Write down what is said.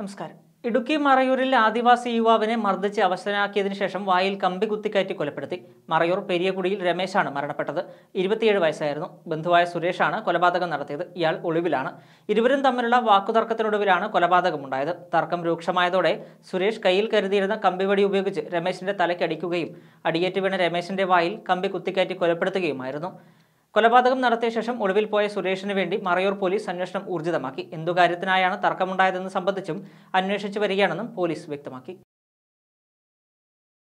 നമസ്കാരം ഇടുക്കി മറയൂരിൽ ആദിവാസി യുവാവിനെ മർദ്ദിച്ച് അവശനാക്കിയതിനു ശേഷം വായിൽ കമ്പി കുത്തിക്കയറ്റി കൊലപ്പെടുത്തി മറയൂർ പെരിയകുടിയിൽ രമേശാണ് മരണപ്പെട്ടത് ഇരുപത്തിയേഴ് വയസ്സായിരുന്നു ബന്ധുവായ സുരേഷാണ് കൊലപാതകം നടത്തിയത് ഇയാൾ ഒളിവിലാണ് ഇരുവരും തമ്മിലുള്ള വാക്കുതർക്കത്തിനൊടുവിലാണ് കൊലപാതകമുണ്ടായത് തർക്കം രൂക്ഷമായതോടെ സുരേഷ് കയ്യിൽ കരുതിയിരുന്ന കമ്പിവടി ഉപയോഗിച്ച് രമേശിന്റെ തലയ്ക്കടിക്കുകയും അടിയേറ്റ് വീണ രമേശിന്റെ വായിൽ കമ്പി കുത്തിക്കയറ്റി കൊലപ്പെടുത്തുകയുമായിരുന്നു കൊലപാതകം നടത്തിയ ശേഷം ഒളിവിൽ പോയ സുരേഷിന് വേണ്ടി മറയൂർ പോലീസ് അന്വേഷണം ഊർജിതമാക്കി എന്തു കാര്യത്തിനായാണ് തർക്കമുണ്ടായതെന്ന് സംബന്ധിച്ചും അന്വേഷിച്ചു വരികയാണെന്നും പോലീസ് വ്യക്തമാക്കി